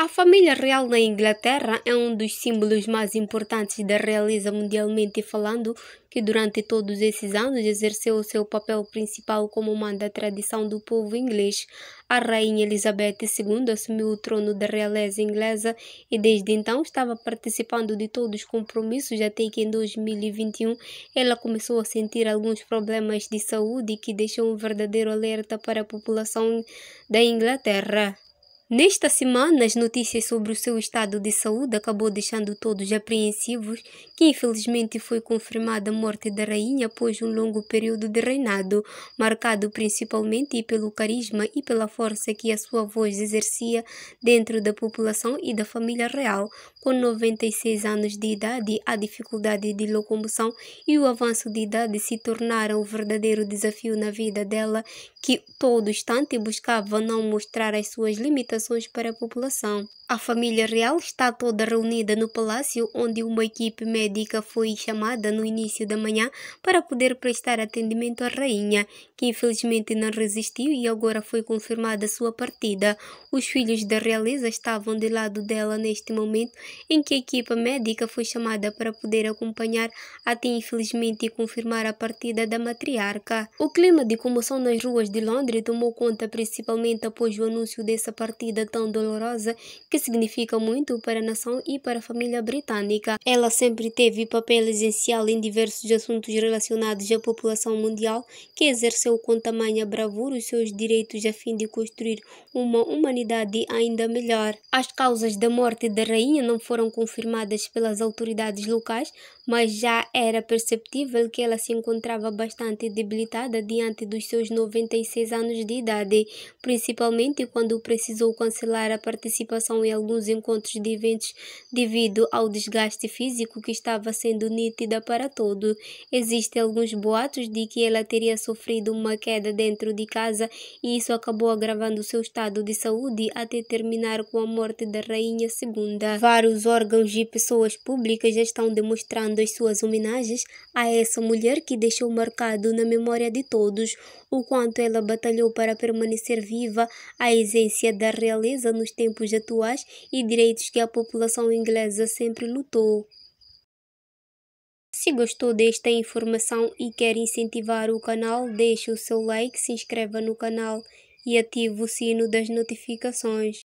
A família real na Inglaterra é um dos símbolos mais importantes da realeza mundialmente falando, que durante todos esses anos exerceu o seu papel principal como manda a tradição do povo inglês. A rainha Elizabeth II assumiu o trono da realeza inglesa e desde então estava participando de todos os compromissos até que em 2021 ela começou a sentir alguns problemas de saúde que deixou um verdadeiro alerta para a população da Inglaterra. Nesta semana, as notícias sobre o seu estado de saúde acabou deixando todos apreensivos que infelizmente foi confirmada a morte da rainha após um longo período de reinado, marcado principalmente pelo carisma e pela força que a sua voz exercia dentro da população e da família real. Com 96 anos de idade, a dificuldade de locomoção e o avanço de idade se tornaram o verdadeiro desafio na vida dela, que todo instante buscava não mostrar as suas limitações para a população. A família real está toda reunida no palácio, onde uma equipe médica foi chamada no início da manhã para poder prestar atendimento à rainha, que infelizmente não resistiu e agora foi confirmada sua partida. Os filhos da realeza estavam de lado dela neste momento em que a equipa médica foi chamada para poder acompanhar até infelizmente confirmar a partida da matriarca. O clima de comoção nas ruas de Londres tomou conta principalmente após o anúncio dessa partida partida tão dolorosa que significa muito para a nação e para a família britânica. Ela sempre teve papel essencial em diversos assuntos relacionados à população mundial, que exerceu com tamanha bravura os seus direitos a fim de construir uma humanidade ainda melhor. As causas da morte da rainha não foram confirmadas pelas autoridades locais, mas já era perceptível que ela se encontrava bastante debilitada diante dos seus 96 anos de idade, principalmente quando precisou cancelar a participação em alguns encontros de eventos devido ao desgaste físico que estava sendo nítida para todo. Existem alguns boatos de que ela teria sofrido uma queda dentro de casa e isso acabou agravando seu estado de saúde até terminar com a morte da rainha segunda. Vários órgãos e pessoas públicas já estão demonstrando as suas homenagens a essa mulher que deixou marcado na memória de todos o quanto ela batalhou para permanecer viva a essência da realidade realiza nos tempos atuais e direitos que a população inglesa sempre lutou. Se gostou desta informação e quer incentivar o canal, deixe o seu like, se inscreva no canal e ative o sino das notificações.